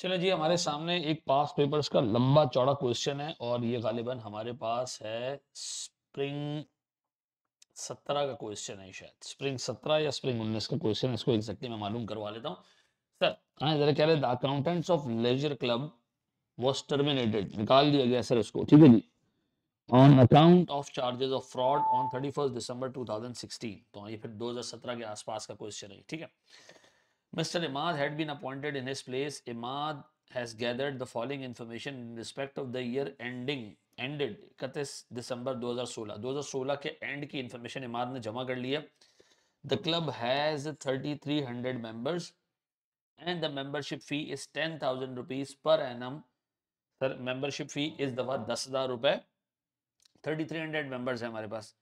चलो जी हमारे सामने एक पास पेपर्स का लंबा चौड़ा क्वेश्चन है और ये गालिबन हमारे पास है स्प्रिंग सत्रह का क्वेश्चन है शायद स्प्रिंग सत्रह या स्प्रिंग उन्नीस का क्वेश्चन इसको एग्जैक्टली मैं मालूम करवा लेता हूँ सर हाँ जरा कह रहे the accountants of leisure club was terminated निकाल दिया गया सर उसको ठीक है जी on account of charges of fraud on thirty first December two thousand sixteen तो ये फिर दो हजार सत्रह के आसपास का क्वेश्चन है ठीक है Mr. Imad had been appointed in his place. Imad has gathered the following information in respect of the year ending. Ended 31 December 2016. 2016 ke end ki information Imad ne The club has 3300 members and the membership fee is 10,000 rupees per annum. Sir, membership fee is the 10,000 rupees. 3300 members hai paas.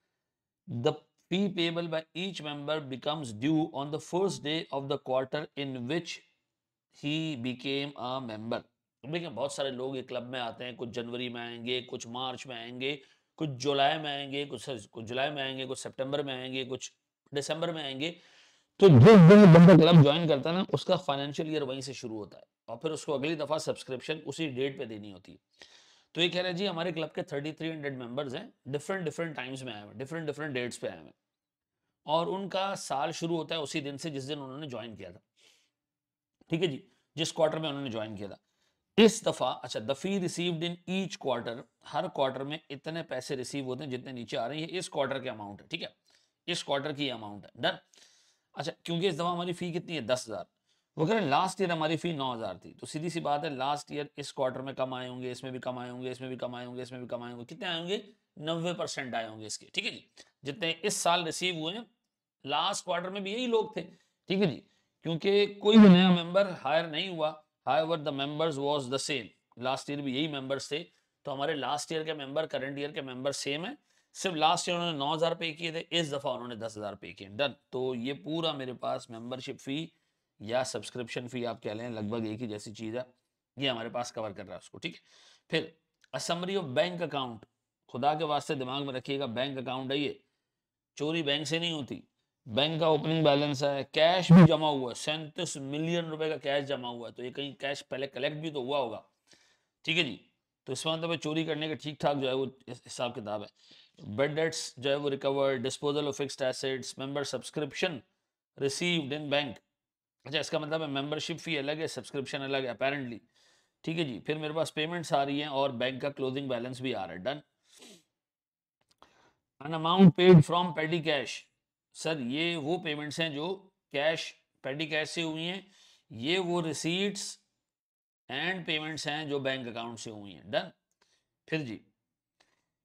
fee payable by each member becomes due on the first day of the quarter in which he became a member. देखिए बहुत सारे लोग ये club में आते हैं कुछ जनवरी में आएंगे कुछ मार्च में आएंगे कुछ जुलाई में आएंगे कुछ कुछ जुलाई में आएंगे कुछ सितंबर में आएंगे कुछ दिसंबर में आएंगे तो जिस दिन बंदा क्लब ज्वाइन करता है ना उसका फाइनेंशियल ईयर वहीं से शुरू होता है और फिर उसको अगली दफा सब्सक्रिप्शन उसी डेट पे देनी होती है तो ये कह रहे हैं जी हमारे क्लब के 3300 मेंबर्स हैं डिफरेंट डिफरेंट टाइम्स में आए हुए डिफरेंट डिफरेंट डेट्स पे आए हुए और उनका साल शुरू होता है उसी दिन से जिस दिन उन्होंने ज्वाइन किया था ठीक है जी जिस क्वार्टर में उन्होंने ज्वाइन किया था इस दफा अच्छा the fee received in each quarter हर क्वार्टर में इतने पैसे रिसीव होते हैं जितने नीचे आ रहे हैं इस क्वार्टर के अमाउंट है ठीक है इस क्वार्टर की अमाउंट है डन अच्छा क्योंकि इस दफा हमारी फी कितनी है दस हजार वो कह रहे हैं लास्ट ईयर हमारी फी नौ हज़ार थी तो सीधी सी बात है लास्ट ईयर इस क्वार्टर में कम आए होंगे इसमें भी कम आए होंगे इसमें भी कम आए होंगे इसमें भी कम आए होंगे कितने आए होंगे नब्बे परसेंट आए होंगे इसके ठीक है जी जितने इस साल रिसीव हुए हैं लास्ट क्वार्टर में भी यही लोग थे ठीक है जी क्योंकि कोई भी नया मेंबर हायर नहीं हुआ hire the members was the same last year भी यही मेंबर्स थे तो हमारे लास्ट ईयर के मेंबर करंट ईयर के मेंबर सेम है सिर्फ लास्ट ईयर उन्होंने नौ हज़ार पे किए थे इस दफ़ा उन्होंने दस हज़ार पे किए डन तो ये पूरा मेरे पास मेंबरशिप फ़ी या सब्सक्रिप्शन फी आप कह लें लगभग हम्म। एक ही जैसी चीज़ है ये हमारे पास कवर कर रहा है उसको ठीक है फिर असमरी ऑफ बैंक अकाउंट खुदा के वास्ते दिमाग में रखिएगा बैंक अकाउंट है ये चोरी बैंक से नहीं होती बैंक का ओपनिंग बैलेंस है कैश भी जमा हुआ है सैंतीस मिलियन रुपए का कैश जमा हुआ है तो ये कहीं कैश पहले कलेक्ट भी तो हुआ होगा ठीक है जी तो इस मतलब चोरी करने का ठीक ठाक जो है वो हिसाब किताब है बेड डेट्स जो है वो recover disposal of fixed assets member subscription received in bank अच्छा इसका मतलब है मेंबरशिप फ़ी अलग है सब्सक्रिप्शन अलग है अपेरेंटली ठीक है जी फिर मेरे पास पेमेंट्स आ रही हैं और बैंक का क्लोजिंग बैलेंस भी आ रहा है done an amount paid from petty cash sir ये वो पेमेंट्स हैं जो कैश पेडी कैश से हुई हैं ये वो रिसीट्स एंड पेमेंट्स हैं जो बैंक अकाउंट से हुई हैं डन फिर जी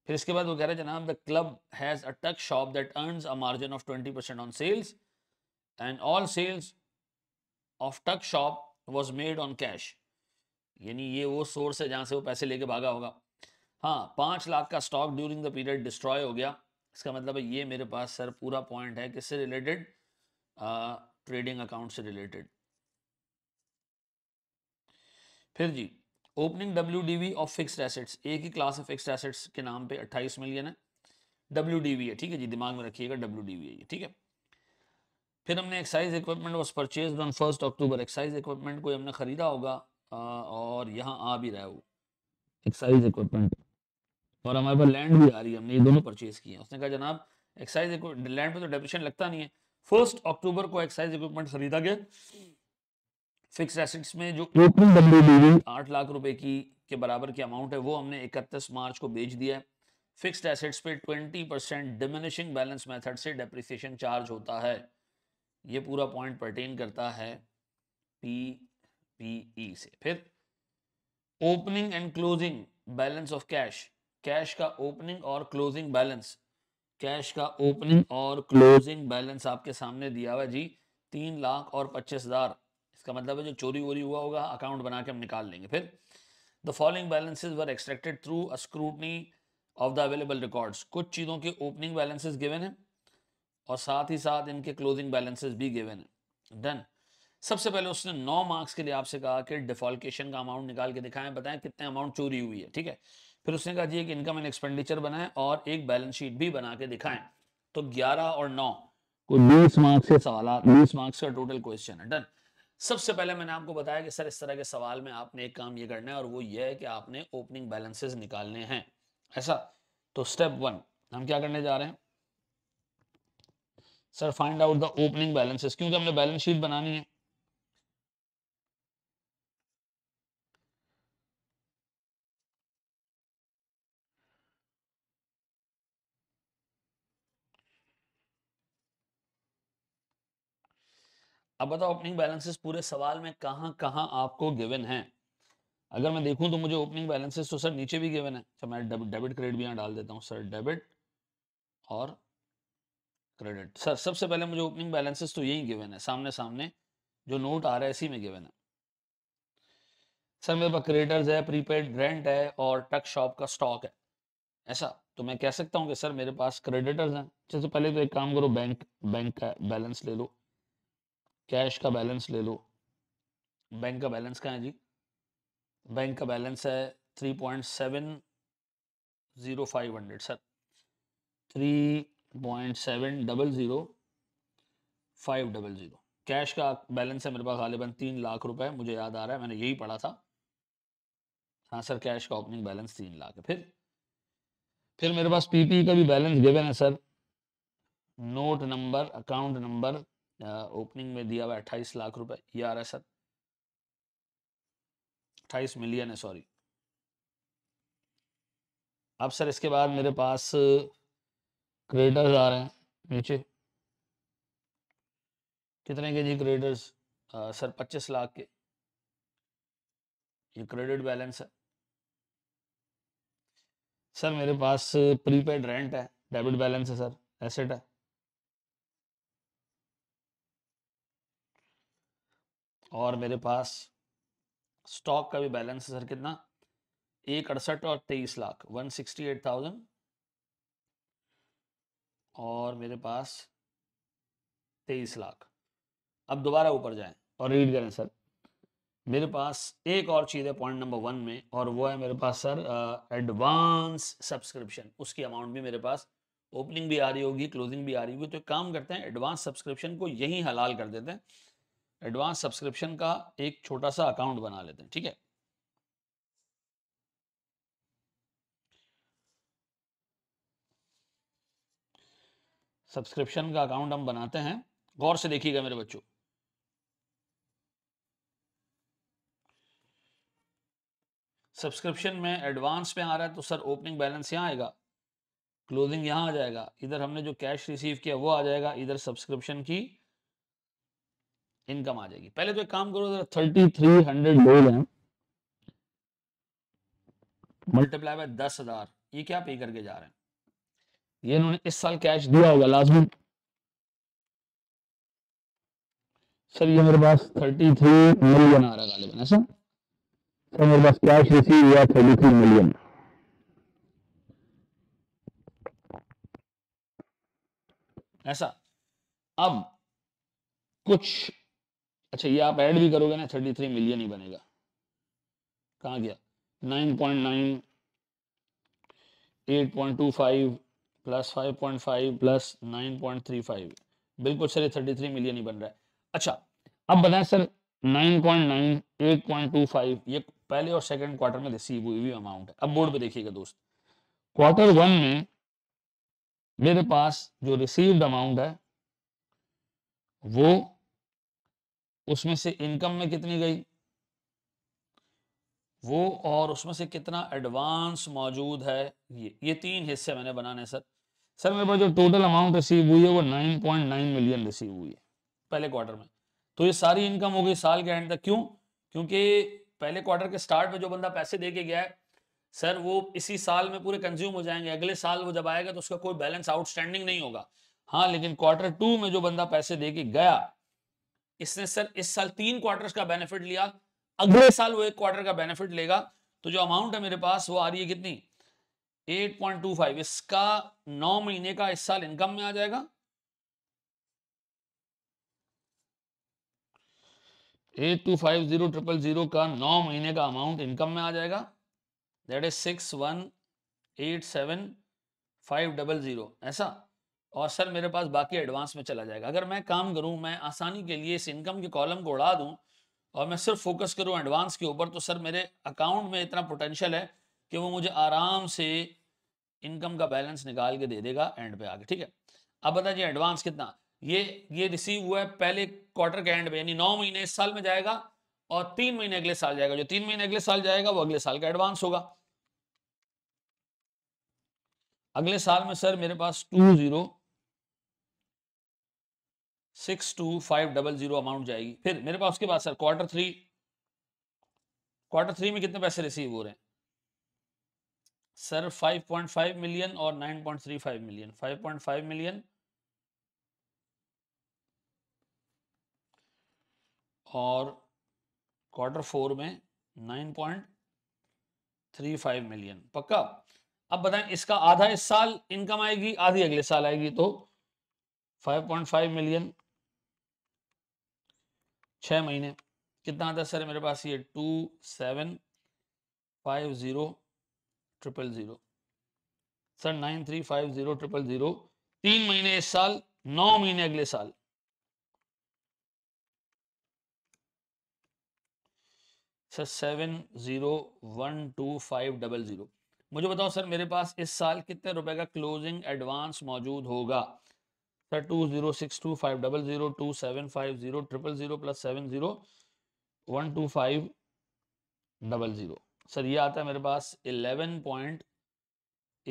फिर इसके बाद वो कह रहे हैं जनाब the club has a tuck shop that earns a margin of twenty percent on sales and all sales of tuck shop was made on cash यानी ये वो सोर्स है जहां से वो पैसे लेके भागा होगा हाँ पाँच लाख का stock during the period destroy हो गया इसका मतलब है ये मेरे पास सर पूरा पॉइंट है किससे रिलेटेड ट्रेडिंग अकाउंट से रिलेटेड फिर जी opening W D V of fixed assets एक ही क्लास ऑफ फिक्स्ड एसेट्स के नाम पे 28 मिलियन है डब्ल्यू डी वी है ठीक है जी दिमाग में रखिएगा डब्ल्यू डीवी है ये ठीक है फिर हमने exercise equipment was purchase on first October exercise equipment को हमने ख़रीदा होगा और यहाँ आ भी रहा है वो एक्साइज इक्विपमेंट और हमारे पास लैंड भी आ रही है हमने ये दोनों परचेज किए उसने कहा जनाब एक्साइज लैंड पे तो डेपिशन लगता नहीं है फर्स्ट अक्टूबर को एक्साइज इक्विपमेंट खरीदा गया फिक्स एसेट्स में जो ओपनिंग डब्ल्यू आठ लाख रुपए की के बराबर की अमाउंट है वो हमने इकतीस मार्च को बेच दिया है फिक्स एसेट्स पे twenty percent diminishing balance method से डेप्रिसिएशन चार्ज होता है ये पूरा पॉइंट परटेन करता है पी पी ई से फिर opening and closing balance of cash cash का ओपनिंग और क्लोजिंग बैलेंस कैश का ओपनिंग और क्लोजिंग बैलेंस आपके सामने दिया हुआ जी तीन लाख और पच्चीस हजार इसका मतलब है जो चोरी वोरी हुआ होगा अकाउंट बना के हम निकाल लेंगे फिर the following balances were extracted through scrutiny of the available records कुछ चीज़ों के ओपनिंग बैलेंसेज गिवन है और साथ ही साथ इनके क्लोजिंग बैलेंसेस भी गिवन है डन सबसे पहले उसने नौ मार्क्स के लिए आपसे कहा कि डिफॉल्केशन का अमाउंट निकाल के दिखाएं बताएं कितने अमाउंट चोरी हुई है ठीक है फिर उसने कहा जी एक इनकम एंड एक्सपेंडिचर बनाएं और एक बैलेंस शीट भी बना के दिखाएं तो ग्यारह और नौ को बीस मार्क्स के सवाल बीस मार्क्स का टोटल क्वेश्चन है डन सबसे पहले मैंने आपको बताया कि सर इस तरह के सवाल में आपने एक काम ये करना है और वो ये है कि आपने ओपनिंग बैलेंसेस निकालने हैं ऐसा तो स्टेप वन हम क्या करने जा रहे हैं sir find out the opening balances क्योंकि हमने बैलेंस शीट बनानी है अब बताओ ओपनिंग बैलेंसेस पूरे सवाल में कहां कहां आपको गिवन है अगर मैं देखूं तो मुझे ओपनिंग बैलेंसेस तो सर नीचे भी गिवन है अच्छा, मैं डेबिट क्रेडिट भी यहां डाल देता हूँ सर डेबिट और क्रेडिट सर सबसे पहले मुझे ओपनिंग बैलेंसेस तो यही गिवन है सामने सामने जो नोट आ रहा है इसी में गिवन है सर मेरे पास क्रेडिटर्स है प्रीपेड रेंट है और टक शॉप का स्टॉक है ऐसा तो मैं कह सकता हूँ कि सर मेरे पास क्रेडिटर्स हैं जैसे पहले तो एक काम करो बैंक बैंक का बैलेंस ले लो कैश का बैलेंस ले लो बैंक का बैलेंस कहाँ है जी बैंक का बैलेंस है three point seven zero five hundred sir three point seven double zero five double zero cash का बैलेंस है मेरे पास गालिबा तीन लाख रुपए मुझे याद आ रहा है मैंने यही पढ़ा था हाँ सर कैश का ओपनिंग बैलेंस तीन लाख है फिर फिर मेरे पास पीपी e का भी बैलेंस गिवन है sir note number account number opening में दिया हुआ अट्ठाईस लाख रुपए ये आ रहा है सर अट्ठाईस मिलियन है सॉरी अब सर इसके बाद मेरे पास क्रेडर्स आ रहे हैं नीचे कितने के जी क्रेडिटर्स सर पच्चीस लाख के ये क्रेडिट बैलेंस है सर मेरे पास प्रीपेड रेंट है डेबिट बैलेंस है सर एसेट है और मेरे पास स्टॉक का भी बैलेंस है सर कितना एक अड़सठ और तेईस lakh one sixty eight thousand और मेरे पास तेईस लाख अब दोबारा ऊपर जाएं और रीड करें सर मेरे पास एक और चीज़ है पॉइंट नंबर वन में और वो है मेरे पास सर एडवांस सब्सक्रिप्शन उसकी अमाउंट भी मेरे पास ओपनिंग भी आ रही होगी क्लोजिंग भी आ रही होगी तो काम करते हैं एडवांस सब्सक्रिप्शन को यहीं हलाल कर देते हैं एडवांस सब्सक्रिप्शन का एक छोटा सा अकाउंट बना लेते हैं ठीक है सब्सक्रिप्शन का अकाउंट हम बनाते हैं गौर से देखिएगा मेरे बच्चों सब्सक्रिप्शन में एडवांस में आ रहा है तो सर ओपनिंग बैलेंस यहाँ आएगा क्लोजिंग यहाँ आ जाएगा इधर हमने जो कैश रिसीव किया वो आ जाएगा इधर सब्सक्रिप्शन की इनकम आ जाएगी पहले तो एक काम करो जरा थर्टी थ्री हंड्रेड डोल है मल्टीप्लाई बाय दस हजार ये क्या पे करके जा रहे हैं ये इन्होंने इस साल कैश दिया होगा लाजमी सर ये मेरे पास थर्टी थ्री मिलियन आ रहा है सर सर मेरे पास कैश रिसीव हुआ थर्टी थ्री मिलियन ऐसा अब कुछ अच्छा ये आप ऐड भी करोगे ना थर्टी थ्री मिलियन ही बनेगा कहा गया nine point nine eight point two five plus five point five plus nine point three five बिल्कुल सर ये थर्टी थ्री मिलियन ही बन रहा है अच्छा अब बताएं sir nine point nine eight point two five ये पहले और सेकंड क्वार्टर में रिसीव हुई हुई अमाउंट है अब बोर्ड पर देखिएगा दोस्त क्वार्टर वन में मेरे पास जो रिसीव्ड अमाउंट है वो उसमें से इनकम में कितनी गई वो और उसमें से कितना एडवांस मौजूद है ये ये तीन हिस्से मैंने बनाने सर सर मेरे पास जो टोटल अमाउंट रिसीव हुई है वो 9.9 मिलियन रिसीव हुई है पहले क्वार्टर में तो ये सारी इनकम हो गई साल के एंड तक क्यों क्योंकि पहले क्वार्टर के स्टार्ट में जो बंदा पैसे दे के गया है सर वो इसी साल में पूरे कंज्यूम हो जाएंगे अगले साल वो जब आएगा तो उसका कोई बैलेंस आउटस्टैंडिंग नहीं होगा हाँ लेकिन क्वार्टर टू में जो बंदा पैसे दे के गया इसने सर इस साल तीन क्वार्टर का बेनिफिट लिया अगले साल वो एक क्वार्टर का बेनिफिट लेगा तो जो अमाउंट है मेरे पास वो आ रही है कितनी 8.25 इसका नौ महीने का इस साल इनकम में आ जाएगा ट्रिपल जीरो का नौ महीने का अमाउंट इनकम में आ जाएगा that is six one eight seven five double zero ऐसा और सर मेरे पास बाकी एडवांस में चला जाएगा अगर मैं काम करूं मैं आसानी के लिए इस इनकम के कॉलम को उड़ा दूं और मैं सिर्फ फोकस करूं एडवांस के ऊपर तो सर मेरे अकाउंट में इतना पोटेंशियल है कि वो मुझे आराम से इनकम का बैलेंस निकाल के दे देगा एंड पे आके ठीक है अब बता जी एडवांस कितना ये ये रिसीव हुआ है पहले क्वार्टर के एंड पे यानी नौ महीने इस साल में जाएगा और तीन महीने अगले साल जाएगा जो तीन महीने अगले साल जाएगा वो अगले साल का एडवांस होगा अगले साल में सर मेरे पास two zero six two five double zero amount जाएगी फिर मेरे पास उसके बाद sir quarter three quarter three में कितने पैसे रिसीव हो रहे हैं सर 5.5 मिलियन और 9.35 मिलियन 5.5 मिलियन और क्वार्टर फोर में 9.35 मिलियन पक्का अब बताएं इसका आधा इस साल इनकम आएगी आधी अगले साल आएगी तो 5.5 मिलियन छ महीने कितना आता है सर मेरे पास ये two seven five zero triple zero sir nine three five zero triple zero तीन महीने इस साल नौ महीने अगले साल sir seven zero one two five double zero मुझे बताओ सर मेरे पास इस साल कितने रुपए का क्लोजिंग एडवांस मौजूद होगा sir two zero six two five double zero two seven five zero triple zero plus seven zero one two five double zero sir ये आता है मेरे पास eleven point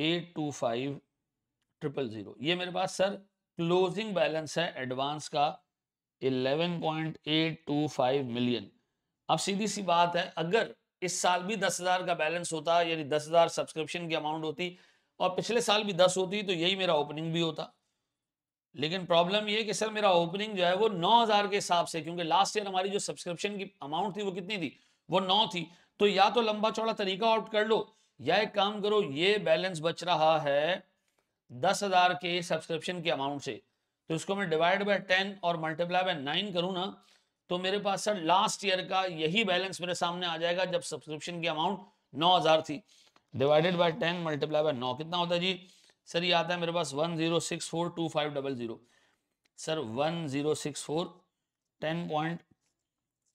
eight two five triple zero ये मेरे पास सर क्लोजिंग बैलेंस है advance का eleven point eight two five million अब सीधी सी बात है अगर इस साल भी दस हज़ार का बैलेंस होता यानी दस हज़ार सब्सक्रिप्शन की अमाउंट होती और पिछले साल भी दस होती तो यही मेरा ओपनिंग भी होता लेकिन प्रॉब्लम ये कि सर मेरा ओपनिंग जो है वो नौ हज़ार के हिसाब से क्योंकि लास्ट ईयर हमारी जो सब्सक्रिप्शन की अमाउंट थी वो कितनी थी वो नौ थी तो या तो लंबा चौड़ा तरीका ऑप्ट कर लो या एक काम करो ये बैलेंस बच रहा है दस हजार के सब्सक्रिप्शन के अमाउंट से तो इसको मैं डिवाइड बाय टेन और मल्टीप्लाई बाय नाइन करूँ ना तो मेरे पास सर लास्ट ईयर का यही बैलेंस मेरे सामने आ जाएगा जब सब्सक्रिप्शन की अमाउंट नौ हजार थी divided by ten multiply by नौ कितना होता है जी सर ये आता है मेरे पास one zero six four two five double zero sir one zero six four ten point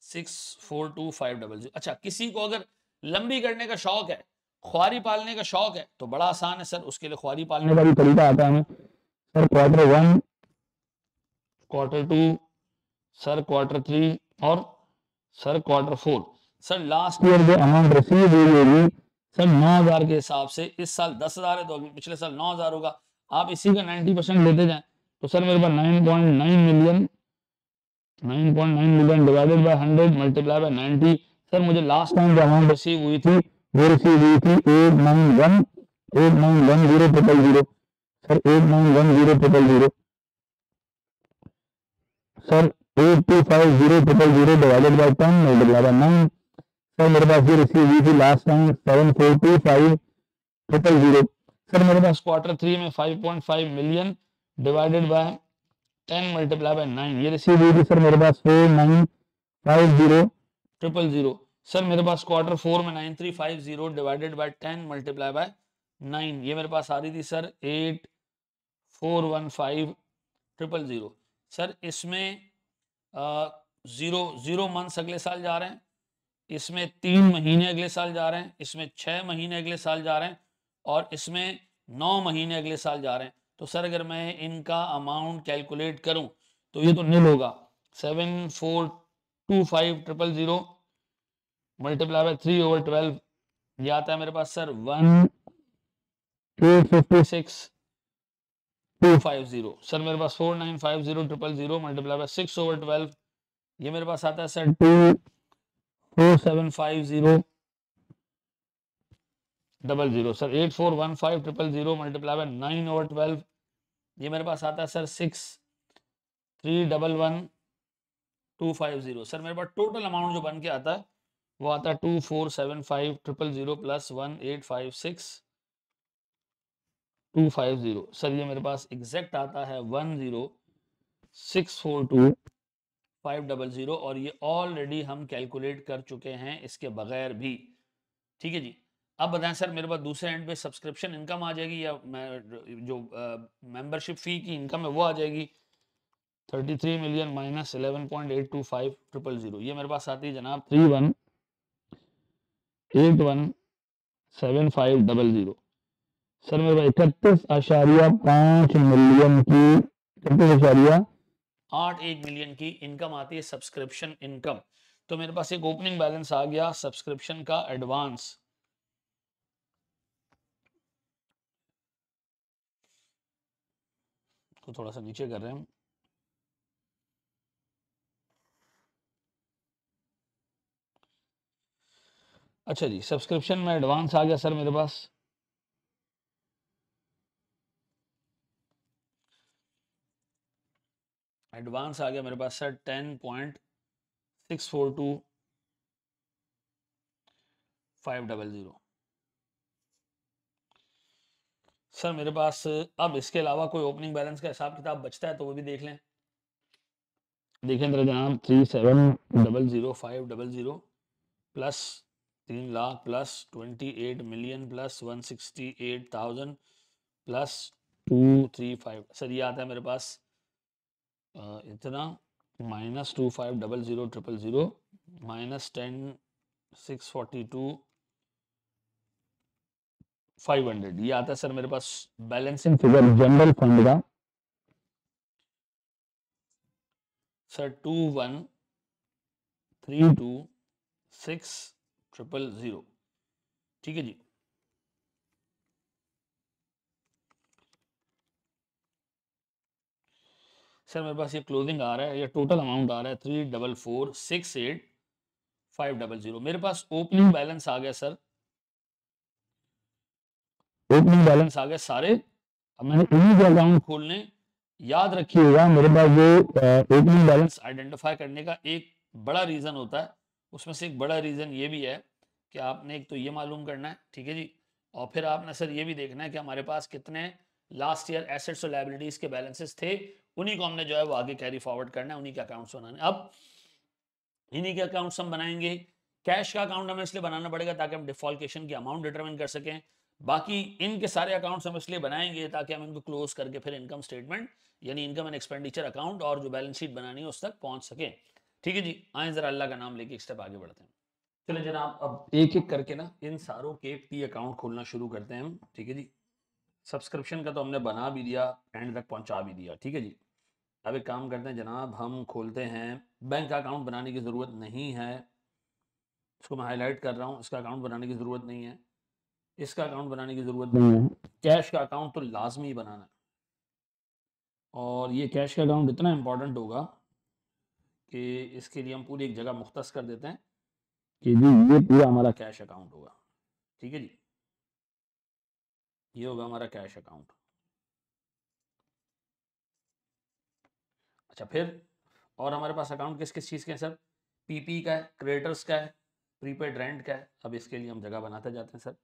six four two five double zero अच्छा किसी को अगर लंबी करने का शौक है खुआरी पालने का शौक है तो बड़ा आसान है सर उसके लिए खुआरी पालने का भी तरीका आता है हमें sir quarter one quarter two sir quarter three और sir quarter four sir last year जो अमाउंट रिसीव हुई होगी सर नौ हजार के हिसाब से इस साल दस हजार है तो अभी पिछले साल नौ हजार होगा आप इसी का नाइनटी परसेंट लेते जाए तो सर मेरे पास nine point nine million 9.9 million divided by 100 multiply by 90 sir मुझे लास्ट टाइम जो अमाउंट रिसीव हुई थी वो रिसीव हुई थी eight nine one eight nine one zero triple zero sir eight nine one zero triple zero sir eight two five zero triple zero divided by ten multiply by nine sir मेरे पास ये receive हुई थी last time seven four two five triple zero sir मेरे पास quarter three में five point five million divided by ten multiply by nine ये receive हुई थी सर मेरे पास four nine five zero triple zero sir मेरे पास क्वार्टर फोर में nine three five zero divided by ten multiply by nine ये मेरे पास आ रही थी sir eight four one five triple zero sir इसमें ज़ीरो ज़ीरो मंथ्स अगले साल जा रहे हैं इसमें तीन महीने अगले साल जा रहे हैं इसमें छः महीने अगले साल जा रहे हैं और इसमें नौ महीने अगले साल जा रहे हैं तो सर अगर मैं इनका अमाउंट कैलकुलेट करूं तो ये तो निल हम्म। होगा seven four two five triple zero multiply by three over twelve ये आता है मेरे पास sir one two fifty six two five zero sir मेरे पास four nine five zero triple zero multiply by six over twelve ये मेरे पास आता है sir two four seven five zero double zero sir eight four one five triple zero multiply by nine और twelve ये मेरे पास आता है sir six three double one two five zero sir मेरे पास टोटल अमाउंट जो बन के आता है वो आता है two four seven five triple zero plus one eight five six two five zero sir ये मेरे पास एग्जैक्ट आता है one zero six four two five double zero और ये ऑलरेडी हम कैलकुलेट कर चुके हैं इसके बगैर भी ठीक है जी अब बताएं सर मेरे पास दूसरे एंड पे सब्सक्रिप्शन इनकम आ जाएगी या मैं जो मेंबरशिप फी की इनकम है वो आ जाएगी thirty three million minus five triple zero ये मेरे पास आती है जनाब three one eight one seven five double zero sir मेरे पास इकतीस आशारिया पांच मिलियन की इकतीस आशारिया आठ एक मिलियन की इनकम आती है सब्सक्रिप्शन इनकम तो मेरे पास एक ओपनिंग बैलेंस आ गया सब्सक्रिप्शन का एडवांस इसको थोड़ा सा नीचे कर रहे हैं अच्छा जी सब्सक्रिप्शन में एडवांस आ गया सर मेरे पास एडवांस आ गया मेरे पास sir ten point six four two five double zero sir मेरे पास अब इसके अलावा कोई ओपनिंग बैलेंस का हिसाब किताब बचता है तो वो भी देख लें देखें जरा three seven double zero five double zero plus तीन lakh plus twenty eight million plus one sixty eight thousand plus two three five sir ये आता है मेरे पास इतना minus two five double zero triple zero minus ten six forty two five hundred ये आता है सर मेरे पास बैलेंसिंग फिगर जनरल फंड का sir two one three two six triple zero ठीक है जी सर मेरे पास ये क्लोजिंग आ रहा है या टोटल अमाउंट आ रहा है three double four six eight five double zero मेरे पास ओपनिंग बैलेंस आ गया सर ओपनिंग बैलेंस आ गए सारे अब मैंने उन्हीं के अकाउंट खोलने याद रखिएगा मेरे पास जो ओपनिंग बैलेंस आइडेंटिफाई करने का एक बड़ा रीज़न होता है उसमें से एक बड़ा रीज़न ये भी है कि आपने एक तो ये मालूम करना है ठीक है जी और फिर आपने सर ये भी देखना है कि हमारे पास कितने लास्ट ईयर एसेट्स और लाइबिलिटीज़ के बैलेंसेस थे उन्हीं को हमने जो है वो आगे कैरी फॉरवर्ड करना है उन्हीं के अकाउंट्स बनाने अब इन्हीं के अकाउंट्स हम बनाएंगे कैश का अकाउंट हमें इसलिए बनाना पड़ेगा ताकि हम डिफॉल्टेशन की अमाउंट डिटरमिन कर सकें बाकी इनके सारे अकाउंट्स हम इसलिए बनाएंगे ताकि हम इनको क्लोज करके फिर इनकम स्टेटमेंट यानी इनकम एंड एक्सपेंडिचर अकाउंट और जो बैलेंस शीट बनानी है उस तक पहुंच सके ठीक है जी आए जरा अल्लाह का नाम लेके एक स्टेप आगे बढ़ते हैं चले जनाब अब एक एक करके ना इन सारों के टी अकाउंट खोलना शुरू करते हैं हम ठीक है जी सब्सक्रिप्शन का तो हमने बना भी दिया एंड तक पहुंचा भी दिया ठीक है जी अब एक काम करते हैं जनाब हम खोलते हैं बैंक का अकाउंट बनाने की ज़रूरत नहीं है इसको मैं हाईलाइट कर रहा हूँ इसका अकाउंट बनाने की ज़रूरत नहीं है इसका अकाउंट बनाने की ज़रूरत नहीं है हम्म। कैश का अकाउंट तो लाजमी बनाना है और ये कैश का अकाउंट इतना इम्पोर्टेंट होगा कि इसके लिए हम पूरी एक जगह मुख्त कर देते हैं कि जी ये पूरा हमारा कैश अकाउंट होगा ठीक है जी ये होगा हमारा कैश अकाउंट अच्छा फिर और हमारे पास अकाउंट किस किस चीज़ के हैं सर पीपी का है क्रेडिटर्स का है प्रीपेड रेंट का है अब इसके लिए हम जगह बनाते जाते हैं सर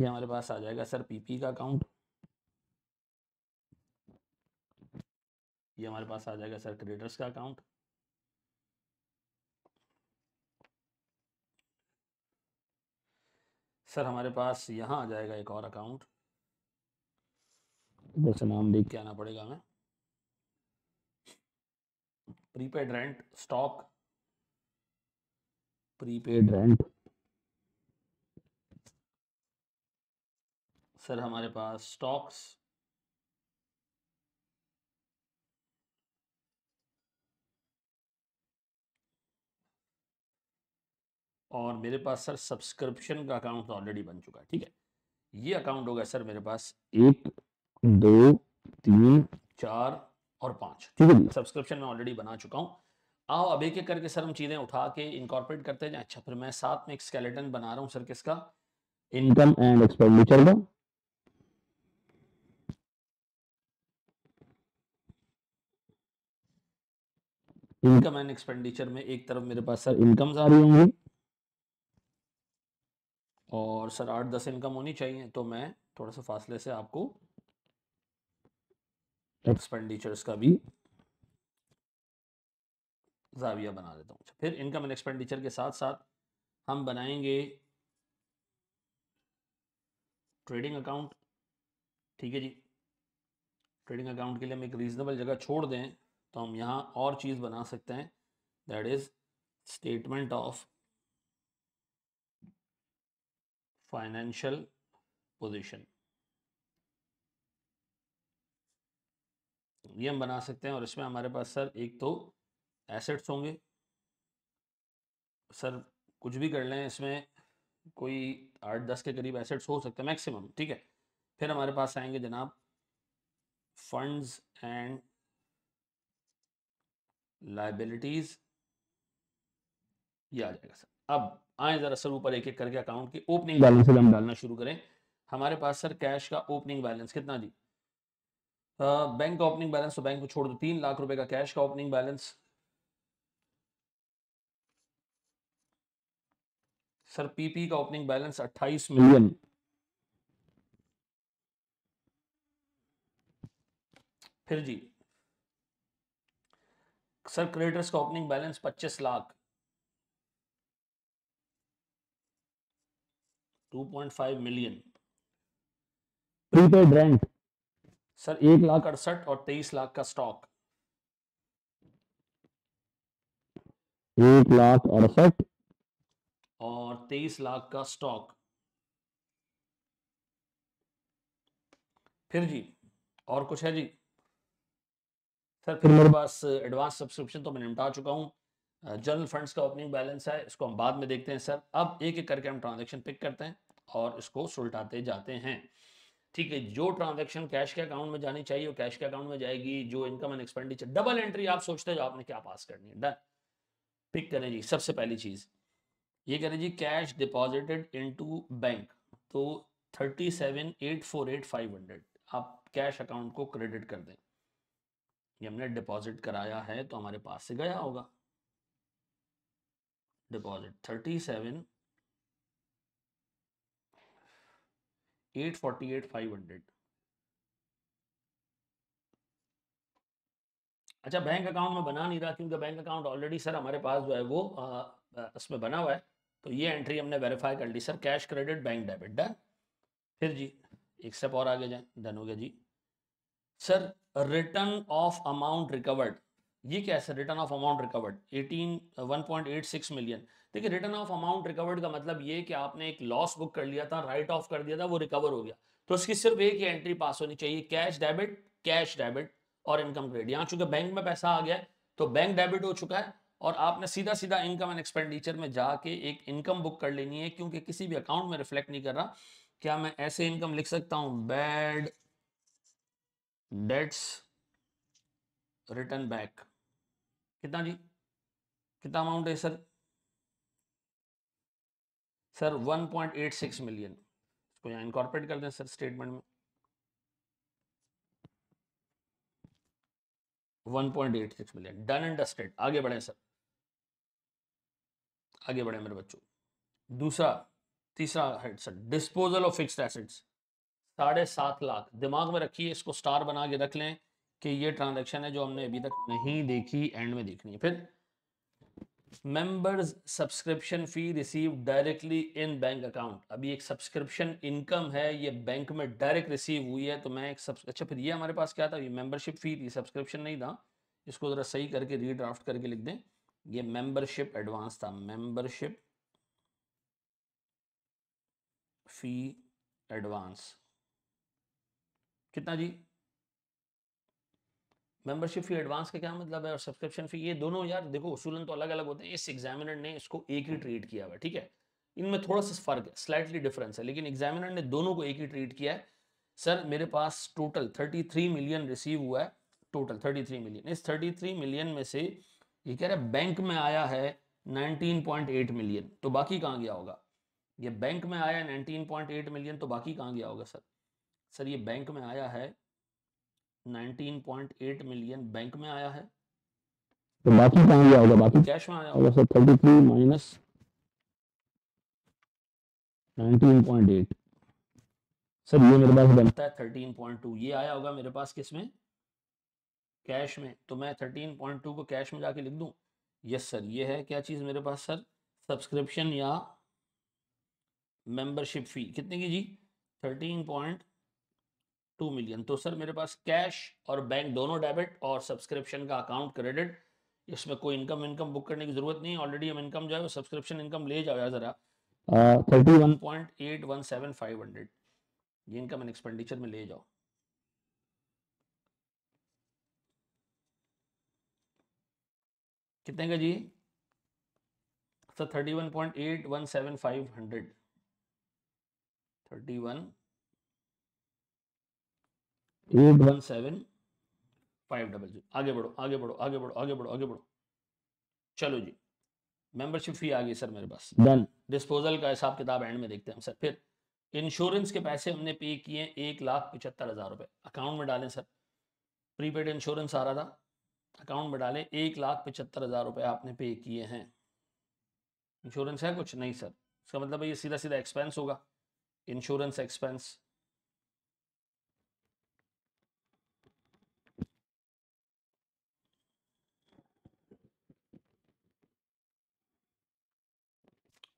ये हमारे पास आ जाएगा सर पीपी का अकाउंट ये हमारे पास आ जाएगा सर क्रेडिटर्स का अकाउंट सर हमारे पास यहाँ आ जाएगा एक और अकाउंट जैसे नाम देख के आना पड़ेगा हमें prepaid rent stock prepaid rent sir हमारे पास स्टॉक्स और मेरे पास सर सब्सक्रिप्शन का अकाउंट ऑलरेडी बन चुका है ठीक है ये अकाउंट होगा सर मेरे पास एक दो तीन चार और पांच ठीक है सब्सक्रिप्शन में ऑलरेडी बना चुका हूँ आओ अब एक एक करके सर हम चीजें उठा के इनकॉर्पोरेट करते हैं अच्छा फिर मैं साथ में एक स्केलेटन बना रहा हूँ सर किसका इनकम एंड एक्सपेंडिचर का इनकम एंड एक्सपेंडिचर में एक तरफ मेरे पास सर इनकम आ रही होंगी और सर आठ दस इनकम होनी चाहिए तो मैं थोड़ा सा फासले से आपको एक्सपेंडिचर्स का भी जाविया बना देता हूँ फिर इनकम एंड एक्सपेंडिचर के साथ साथ हम बनाएंगे ट्रेडिंग अकाउंट ठीक है जी ट्रेडिंग अकाउंट के लिए हम एक रीजनेबल जगह छोड़ दें तो हम यहाँ और चीज़ बना सकते हैं that is statement of financial position ये हम बना सकते हैं और इसमें हमारे पास सर एक तो एसेट्स होंगे सर कुछ भी कर लें इसमें कोई आठ दस के करीब एसेट्स हो सकते हैं मैक्सिमम ठीक है फिर हमारे पास आएंगे जनाब फंड्स एंड लाइबिलिटीज ये आ जाएगा सर अब आए जरा सर ऊपर एक एक करके अकाउंट के ओपनिंग बैलेंस हम डालना शुरू करें हमारे पास सर कैश का ओपनिंग बैलेंस कितना जी बैंक का ओपनिंग बैलेंस तो बैंक को छोड़ दो तीन लाख रुपए का कैश का ओपनिंग बैलेंस सर पीपी का ओपनिंग बैलेंस अट्ठाईस मिलियन फिर जी सर क्रेडिटर्स का opening balance 25 lakh 2.5 million prepaid rent sir एक लाख अड़सठ और तेईस लाख का स्टॉक एक लाख अड़सठ और तेईस लाख का स्टॉक फिर जी और कुछ है जी सर फिर मेरे पास एडवांस सब्सक्रिप्शन तो मैं निपटा चुका हूँ जनरल फंड्स का ओपनिंग बैलेंस है इसको हम बाद में देखते हैं सर अब एक एक करके हम ट्रांजेक्शन पिक करते हैं और इसको सुलटाते जाते हैं ठीक है जो ट्रांजेक्शन कैश के अकाउंट में जानी चाहिए वो कैश के अकाउंट में जाएगी जो income and expenditure double entry आप सोचते हो आपने क्या पास करनी है डन पिक करें जी सबसे पहली चीज ये करें जी कैश डिपॉजिटेड इनटू बैंक तो thirty seven eight four eight five hundred आप कैश अकाउंट को क्रेडिट कर दें ये हमने डिपॉजिट कराया है तो हमारे पास से गया होगा deposit thirty seven eight forty eight five hundred अच्छा बैंक अकाउंट में बना नहीं रहा क्योंकि बैंक अकाउंट ऑलरेडी सर हमारे पास जो है वो उसमें बना हुआ है तो ये एंट्री हमने वेरीफाई कर ली sir cash credit bank debit done फिर जी एक स्टेप और आगे जाए डन हो गया जी sir return of amount recovered ये क्या है return of amount recovered 18 1.86 million देखिए रिटर्न ऑफ अमाउंट रिकवर्ड का मतलब ये कि आपने एक लॉस बुक कर लिया था राइट ऑफ कर दिया था वो रिकवर हो गया तो उसकी सिर्फ एक ही एंट्री पास होनी चाहिए कैश डेबिट कैश डेबिट और इनकम क्रेडिट यहाँ चूंकि बैंक में पैसा आ गया तो बैंक डेबिट हो चुका है और आपने सीधा सीधा इनकम एंड एक्सपेंडिचर में जाके एक इनकम बुक कर लेनी है क्योंकि किसी भी अकाउंट में रिफ्लेक्ट नहीं कर रहा क्या मैं ऐसे इनकम लिख सकता हूँ बैड डेट्स रिटर्न बैक कितना जी कितना अमाउंट है सर सर 1.86 मिलियन इसको यहाँ इनकॉर्पोरेट कर दें सर स्टेटमेंट में 1.86 मिलियन डन एंड डस्टेड आगे बढ़े सर आगे बढ़े मेरे बच्चों दूसरा तीसरा head sir disposal of fixed assets साढ़े सात लाख दिमाग में रखिए इसको स्टार बना के रख लें कि ये ट्रांजेक्शन है जो हमने अभी तक नहीं देखी एंड में देखनी है फिर members subscription fee receive directly in bank account अभी एक सब्सक्रिप्शन इनकम है ये बैंक में डायरेक्ट रिसीव हुई है तो मैं एक सब अच्छा फिर ये हमारे पास क्या था ये मेंबरशिप फी थी सब्सक्रिप्शन नहीं था इसको ज़रा सही करके रीड्राफ्ट करके लिख दें ये मेंबरशिप एडवांस था मेंबरशिप फी एडवांस कितना जी मेंबरशिप फी एडवांस का क्या मतलब है और सब्सक्रिप्शन फी ये दोनों यार देखो उसूलन तो अलग अलग होते हैं इस एग्जामिनर ने इसको एक ही ट्रीट किया हुआ ठीक है इनमें थोड़ा सा फर्क है स्लाइटली डिफरेंस है लेकिन एग्जामिनर ने दोनों को एक ही ट्रीट किया है सर मेरे पास टोटल 33 मिलियन रिसीव हुआ है टोटल 33 मिलियन इस 33 मिलियन में से ये कह रहे बैंक में आया है 19.8 मिलियन तो बाकी कहाँ गया होगा ये बैंक में आया 19.8 मिलियन तो बाकी कहाँ गया होगा सर सर ये बैंक में आया है 19.8 मिलियन बैंक में आया है तो बाकी कहाँ गया होगा बाकी कैश में आया होगा सर 33 माइनस 19.8 सर ये मेरे पास बनता है 13.2 ये आया होगा मेरे पास किस में कैश में तो मैं 13.2 को कैश में जाके लिख दूं यस सर ये है क्या चीज़ मेरे पास सर सब्सक्रिप्शन या मेंबरशिप फी कितने की जी थर्टीन पॉइंट टू मिलियन तो सर मेरे पास कैश और बैंक दोनों डेबिट और सब्सक्रिप्शन का अकाउंट क्रेडिट इसमें कोई इनकम इनकम बुक करने की जरूरत नहीं ऑलरेडी हम इनकम जो है वो सब्सक्रिप्शन इनकम ले जाओ यार जरा thirty one point eight one seven five hundred ये इनकम एंड एक्सपेंडिचर में ले जाओ कितने का जी sir thirty one point eight one seven five hundred thirty one eight one seven five double zero आगे बढ़ो आगे बढ़ो आगे बढ़ो आगे बढ़ो आगे बढ़ो चलो जी मेंबरशिप फी आ गई सर मेरे पास डन डिस्पोजल का हिसाब किताब एंड में देखते हैं सर फिर इंश्योरेंस के पैसे हमने पे किए एक लाख पचहत्तर हज़ार रुपये अकाउंट में डालें सर प्रीपेड इंश्योरेंस आ रहा था अकाउंट में डालें एक लाख पचहत्तर हज़ार रुपये आपने पे किए हैं इंश्योरेंस है कुछ नहीं सर इसका मतलब ये सीधा सीधा एक्सपेंस होगा इंश्योरेंस एक्सपेंस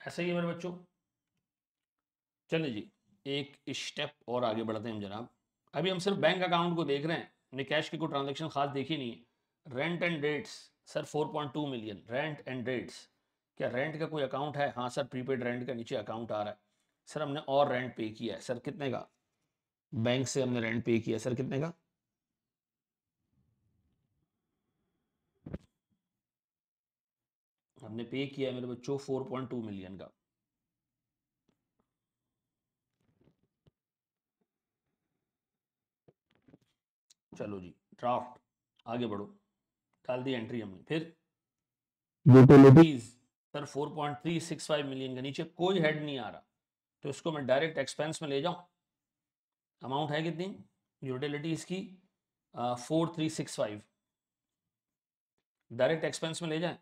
ऐसा ही है मेरे बच्चों चलिए जी एक स्टेप और आगे बढ़ते हैं हम जनाब अभी हम सिर्फ बैंक अकाउंट को देख रहे हैं हमने कैश की कोई ट्रांजेक्शन खास देखी नहीं है rent and dates sir 4.2 million rent and dates क्या रेंट का कोई अकाउंट है हाँ सर प्रीपेड रेंट का नीचे अकाउंट आ रहा है सर हमने और रेंट पे किया है सर कितने का बैंक से हमने रेंट पे किया है सर कितने का हमने पे किया है मेरे बच्चों फोर पॉइंट टू मिलियन का चलो जी ड्राफ्ट आगे बढ़ो डाल दी एंट्री हमने फिर यूटिलिटीज सर 4.365 मिलियन के नीचे कोई हेड नहीं आ रहा तो इसको मैं डायरेक्ट एक्सपेंस में ले जाऊं अमाउंट है कितनी यूटिलिटीज की four three six five direct expense में ले जाए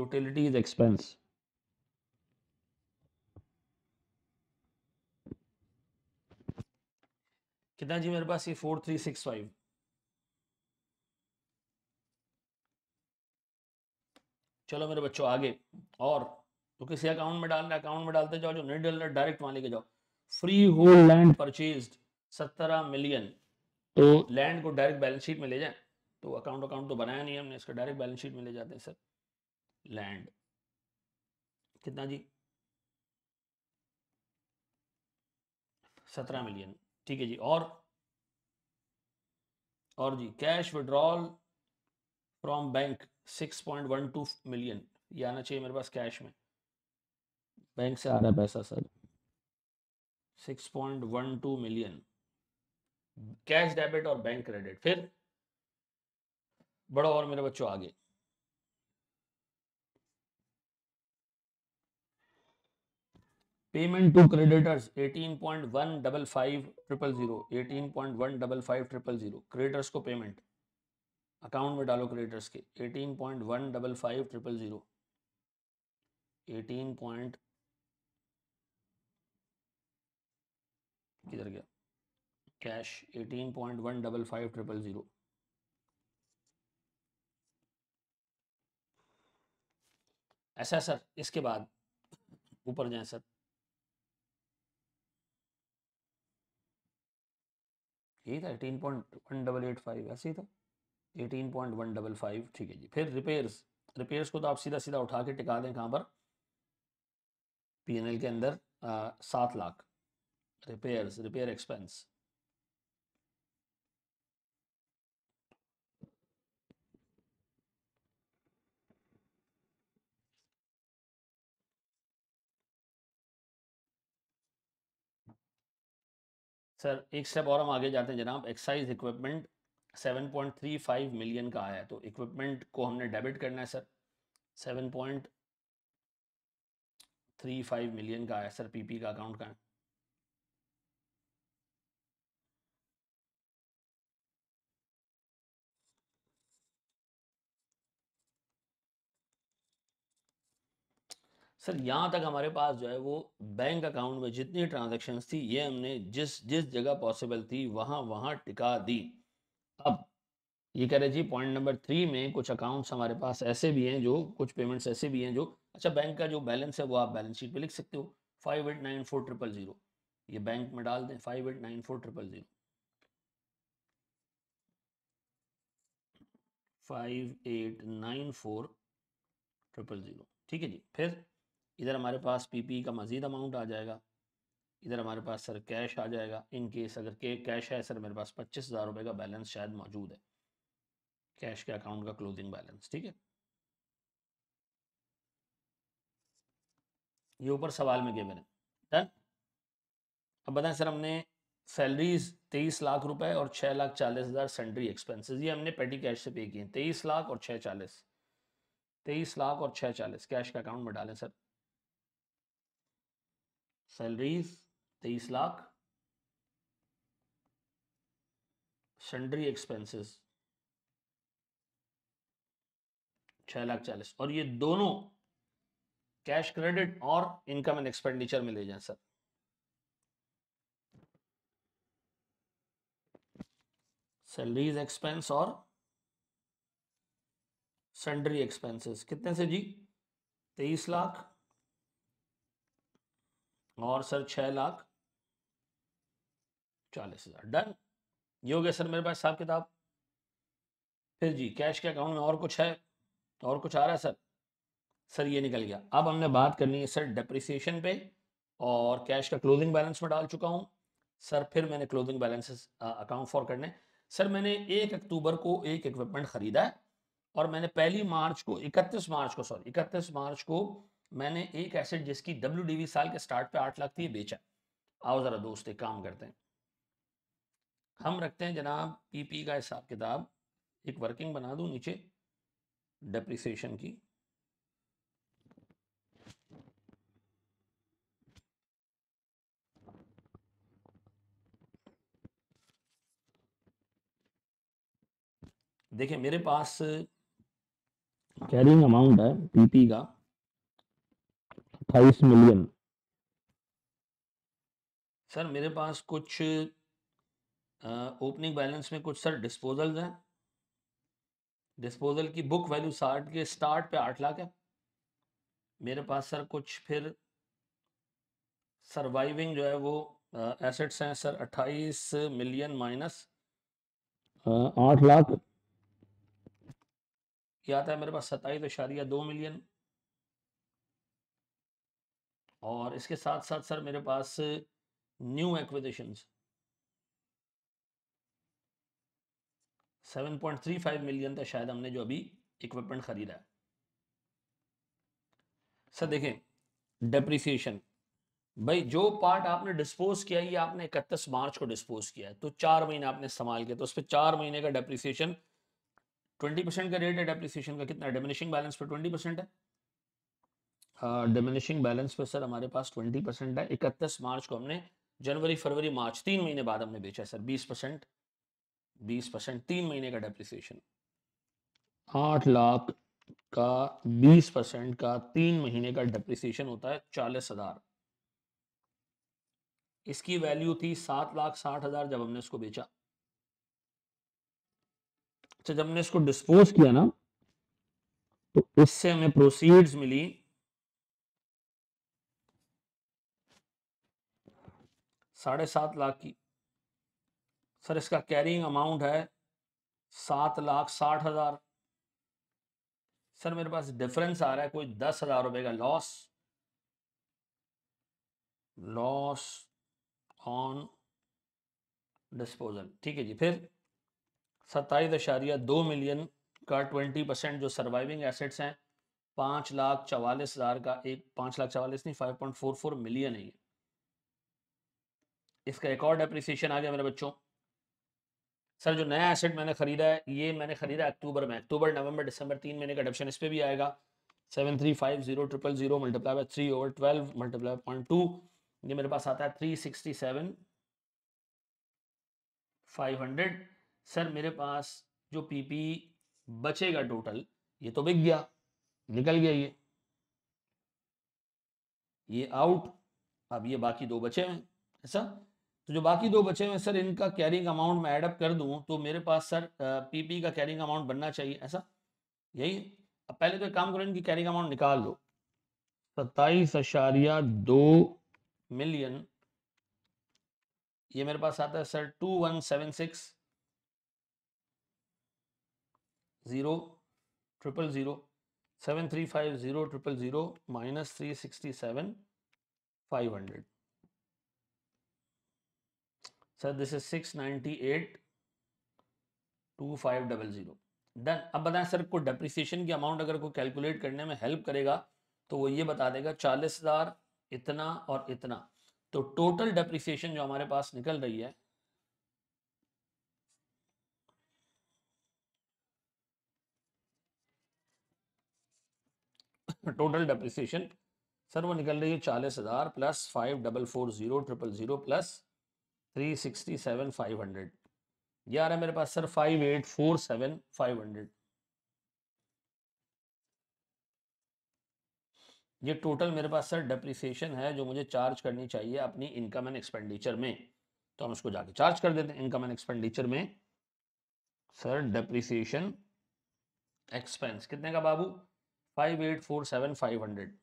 utility इज expense कितना जी मेरे पास ये फोर थ्री सिक्स फाइव चलो मेरे बच्चों आगे और तो किसी अकाउंट में डालना अकाउंट में डालते जाओ जो नहीं डाल डायरेक्ट वहां लेके जाओ फ्री होल्ड लैंड परचेज सत्रह मिलियन तो लैंड को डायरेक्ट बैलेंस शीट में ले जाए तो अकाउंट अकाउंट तो बनाया नहीं हमने इसका डायरेक्ट बैलेंस शीट में ले जाते हैं सर लैंड कितना जी सत्रह मिलियन ठीक है जी और और जी cash withdrawal from bank six point one two million ये आना चाहिए मेरे पास कैश में बैंक से आ रहा है पैसा sir six point one two million cash debit और बैंक क्रेडिट फिर बड़ा और मेरे बच्चों आगे पेमेंट टू क्रेडिटर्स 18.155000 18.155000 क्रेडिटर्स को पेमेंट अकाउंट में डालो क्रेडिटर्स के 18.155000 18. पॉइंट किधर गया कैश 18.155000 ऐसा सर इसके बाद ऊपर जाए सर यही था eighteen point one double eight five ऐसे ही था eighteen point one double five ठीक है जी फिर रिपेयर्स रिपेयर्स को तो आप सीधा सीधा उठा के टिका दें कहाँ पर पी एन एल के अंदर सात lakh repairs repair expense sir एक स्टेप और हम आगे जाते हैं जनाब एक्साइज इक्विपमेंट 7.35 मिलियन का आया है तो इक्विपमेंट को हमने डेबिट करना है सर 7.35 मिलियन का आया सर पीपी का अकाउंट का सर यहाँ तक हमारे पास जो है वो बैंक अकाउंट में जितनी ट्रांजेक्शन थी ये हमने जिस जिस जगह पॉसिबल थी वहाँ वहाँ टिका दी अब ये कह रहे जी पॉइंट नंबर थ्री में कुछ अकाउंट्स हमारे पास ऐसे भी हैं जो कुछ पेमेंट्स ऐसे भी हैं जो अच्छा बैंक का जो बैलेंस है वो आप बैलेंस शीट पे लिख सकते हो five eight nine four triple zero ये बैंक में डाल दें five eight nine four triple zero five eight nine four triple zero ठीक है जी फिर इधर हमारे पास पी e का मज़ीद अमाउंट आ जाएगा इधर हमारे पास सर कैश आ जाएगा इन केस अगर के कैश है सर मेरे पास पच्चीस हज़ार रुपये का बैलेंस शायद मौजूद है कैश के अकाउंट का क्लोजिंग बैलेंस ठीक है ये ऊपर सवाल में गए मैंने डन अब बताएं सर हमने सैलरीज तेईस लाख रुपए और छः लाख चालीस हज़ार सेंट्री एक्सपेंसेस ये हमने पेटी कैश से पे किए तेईस लाख और छः चालीस तेईस लाख और छः चालीस कैश के अकाउंट में डालें सर सैलरीज तेईस लाख सेंडरी एक्सपेंसेस छह लाख चालीस और ये दोनों कैश क्रेडिट और इनकम एंड एक्सपेंडिचर में ले जाए सर सैलरीज एक्सपेंस और सेंडरी एक्सपेंसेस कितने से जी तेईस लाख और सर छः लाख चालीस हज़ार डन ये हो गया सर मेरे पास हिसाब किताब फिर जी कैश के अकाउंट में और कुछ है तो और कुछ आ रहा है सर सर ये निकल गया अब हमने बात करनी है सर डेप्रिसिएशन पे और कैश का क्लोजिंग बैलेंस में डाल चुका हूँ सर फिर मैंने क्लोजिंग बैलेंसेस अकाउंट फॉर करने सर मैंने एक अक्टूबर को एक इक्विपमेंट खरीदा है और मैंने पहली मार्च को इकतीस मार्च को सॉरी इकतीस मार्च को मैंने एक एसेट जिसकी डब्ल्यू साल के स्टार्ट पे आठ लाख थी बेचा आओ ज़रा दोस्त एक काम करते हैं हम रखते हैं जनाब पीपी का हिसाब किताब एक वर्किंग बना दू नीचे डेप्रिसिएशन की देखिए मेरे पास कैरिंग अमाउंट है पीपी का अट्ठाईस मिलियन सर मेरे पास कुछ ओपनिंग बैलेंस में कुछ सर डिस्पोजल हैं डिस्पोजल की बुक वैल्यू साठ के स्टार्ट पे आठ लाख है मेरे पास सर कुछ फिर सर्वाइविंग जो है वो एसेट्स हैं सर अट्ठाईस मिलियन माइनस आठ लाख क्या आता है मेरे पास सत्ताईस इशारिया दो मिलियन और इसके साथ साथ सर मेरे पास न्यू एक्विजिशन 7.35 मिलियन था शायद हमने जो अभी इक्विपमेंट खरीदा है सर देखें डेप्रिसिएशन भाई जो पार्ट आपने डिस्पोज किया ये आपने इकतीस मार्च को डिस्पोज किया है तो चार महीने आपने संभाल किया तो उस पर चार महीने का डेप्रिसिएशन 20 परसेंट का रेट है डेप्रिसिएशन का कितना डिमिनिशिंग बैलेंस पे 20 परसेंट है डिमिनिशिंग बैलेंस पे सर हमारे पास ट्वेंटी परसेंट है इकतीस मार्च को हमने जनवरी फरवरी मार्च तीन महीने बाद हमने बेचा सर बीस परसेंट बीस परसेंट तीन महीने का डेप्रिसिएशन आठ लाख का बीस परसेंट का तीन महीने का डेप्रिसिएशन होता है चालीस हजार इसकी वैल्यू थी सात लाख साठ हजार जब हमने इसको बेचा अच्छा जब हमने इसको डिस्पोज किया ना तो इससे हमें प्रोसीड्स मिली साढ़े सात लाख की सर इसका कैरिंग अमाउंट है सात लाख साठ हज़ार सर मेरे पास डिफरेंस आ रहा है कोई दस हज़ार रुपये का लॉस लॉस ऑन डिस्पोजल ठीक है जी फिर सत्ताईस दशारिया दो मिलियन का ट्वेंटी परसेंट जो सर्वाइविंग एसेट्स हैं पाँच लाख चवालीस हज़ार का एक पाँच लाख चवालीस नहीं five point four four million है ये इसका एक और डेप्रिसिएशन आ गया मेरे बच्चों सर जो नया एसेट मैंने खरीदा है ये मैंने खरीदा अक्टूबर में अक्टूबर नवंबर दिसंबर तीन महीने का डप्शन इस पर भी आएगा seven three five zero triple zero multiply by three over twelve multiply point two ये मेरे पास आता है three sixty seven five hundred sir मेरे पास जो पीपी बचेगा टोटल ये तो बिक गया निकल गया ये ये आउट अब ये बाकी दो बचे हैं ऐसा तो जो बाकी दो बचे हुए सर इनका कैरिंग अमाउंट मैं ऐडअप कर दूं तो मेरे पास सर पीपी का कैरिंग अमाउंट बनना चाहिए ऐसा यही अब पहले तो एक काम करो इनकी कैरिंग अमाउंट निकाल लो सत्ताईस अशारिया दो मिलियन ये मेरे पास आता है sir two one seven six zero triple zero seven three five zero triple zero minus three sixty seven five hundred sir this is six ninety eight two five double zero done अब बताएं sir को depreciation की amount अगर कोई calculate करने में help करेगा तो वो ये बता देगा चालीस हज़ार इतना और इतना तो टोटल डेप्रिसिएशन जो हमारे पास निकल रही है टोटल डेप्रिसिएशन सर वो निकल रही है चालीस हज़ार plus five double four zero triple zero plus three sixty seven five hundred ये आ रहा है मेरे पास sir five eight four seven five hundred ये टोटल मेरे पास सर डेप्रिसिएशन है जो मुझे चार्ज करनी चाहिए अपनी इनकम एंड एक्सपेंडिचर में तो हम उसको जाके चार्ज कर देते हैं इनकम एंड एक्सपेंडिचर में सर डेप्रिसिएशन एक्सपेंस कितने का बाबू five eight four seven five hundred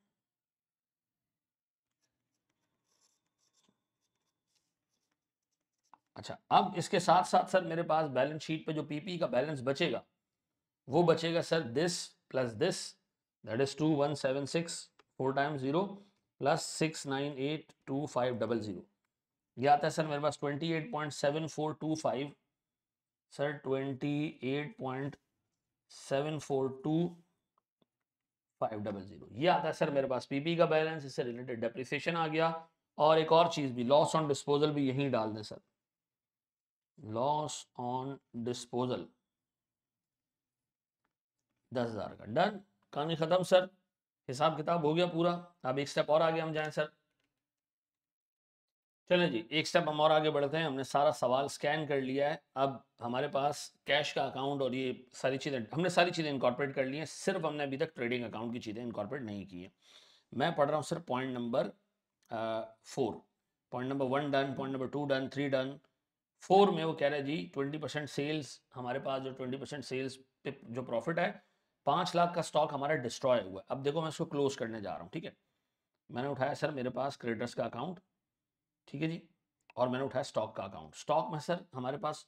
अच्छा अब इसके साथ साथ सर मेरे पास बैलेंस शीट पे जो पीपी का बैलेंस बचेगा वो बचेगा sir this plus this that is two one seven six four time zero plus six nine eight two five double zero यह आता है सर मेरे पास twenty eight point seven four two five sir twenty eight point seven four two five double zero ये आता है sir मेरे पास पीपी का बैलेंस इससे रिलेटेड डेप्रिसिएशन आ गया और एक और चीज़ भी लॉस ऑन डिस्पोजल भी यहीं डाल दें सर लॉस ऑन डिस्पोजल दस हजार का डन कहानी खत्म सर हिसाब किताब हो गया पूरा अब एक स्टेप और आगे हम जाएं सर चले जी एक स्टेप हम और आगे बढ़ते हैं हमने सारा सवाल स्कैन कर लिया है अब हमारे पास कैश का अकाउंट और ये सारी चीज़ें हमने सारी चीज़ें इंकॉर्पोरेट कर ली हैं सिर्फ हमने अभी तक ट्रेडिंग अकाउंट की चीज़ें इंकॉर्पोरेट नहीं की है मैं पढ़ रहा हूँ sir point number four point number one done point number two done three done four में वो कह रहे जी ट्वेंटी परसेंट सेल्स हमारे पास जो ट्वेंटी परसेंट सेल्स पे जो प्रॉफिट है पाँच लाख का स्टॉक हमारा डिस्ट्रॉय हुआ है अब देखो मैं इसको क्लोज करने जा रहा हूँ ठीक है मैंने उठाया सर मेरे पास क्रेडिटर्स का अकाउंट ठीक है जी और मैंने उठाया स्टॉक का अकाउंट स्टॉक में सर हमारे पास